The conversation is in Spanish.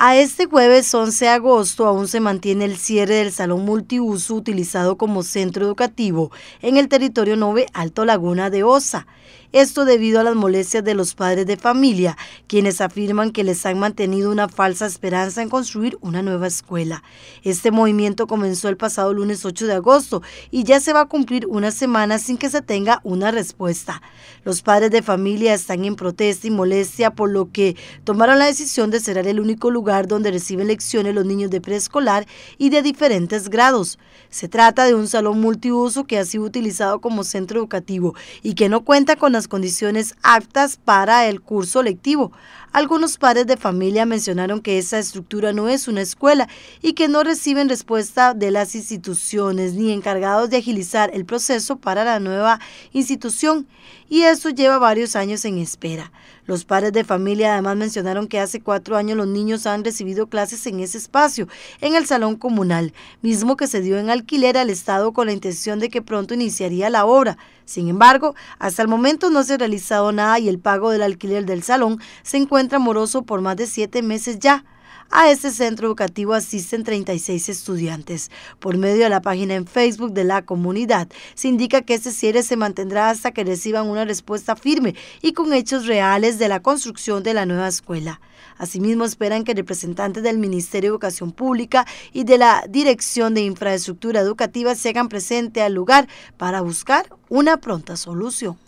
A este jueves 11 de agosto aún se mantiene el cierre del salón multiuso utilizado como centro educativo en el territorio 9 Alto Laguna de Osa. Esto debido a las molestias de los padres de familia, quienes afirman que les han mantenido una falsa esperanza en construir una nueva escuela. Este movimiento comenzó el pasado lunes 8 de agosto y ya se va a cumplir una semana sin que se tenga una respuesta. Los padres de familia están en protesta y molestia por lo que tomaron la decisión de cerrar el único lugar lugar donde reciben lecciones los niños de preescolar y de diferentes grados. Se trata de un salón multiuso que ha sido utilizado como centro educativo y que no cuenta con las condiciones aptas para el curso lectivo. Algunos padres de familia mencionaron que esa estructura no es una escuela y que no reciben respuesta de las instituciones ni encargados de agilizar el proceso para la nueva institución y eso lleva varios años en espera. Los padres de familia además mencionaron que hace cuatro años los niños han recibido clases en ese espacio, en el Salón Comunal, mismo que se dio en alquiler al Estado con la intención de que pronto iniciaría la obra. Sin embargo, hasta el momento no se ha realizado nada y el pago del alquiler del salón se encuentra moroso por más de siete meses ya. A este centro educativo asisten 36 estudiantes. Por medio de la página en Facebook de la comunidad, se indica que este cierre se mantendrá hasta que reciban una respuesta firme y con hechos reales de la construcción de la nueva escuela. Asimismo, esperan que representantes del Ministerio de Educación Pública y de la Dirección de Infraestructura Educativa se hagan presente al lugar para buscar una pronta solución.